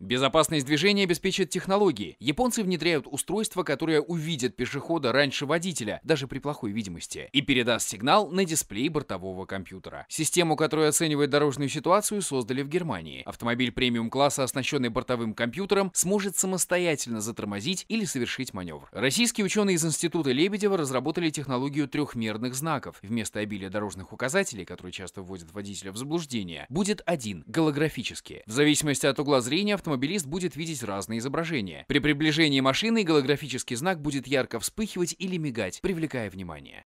Безопасность движения обеспечит технологии. Японцы внедряют устройство, которое увидит пешехода раньше водителя, даже при плохой видимости, и передаст сигнал на дисплей бортового компьютера. Систему, которая оценивает дорожную ситуацию, создали в Германии. Автомобиль премиум-класса, оснащенный бортовым компьютером, сможет самостоятельно затормозить или совершить маневр. Российские ученые из Института Лебедева разработали технологию трехмерных знаков. Вместо обилия дорожных указателей, которые часто вводят водителя в заблуждение, будет один – голографический. В зависимости от угла зрения автомобилист будет видеть разные изображения. При приближении машины голографический знак будет ярко вспыхивать или мигать, привлекая внимание.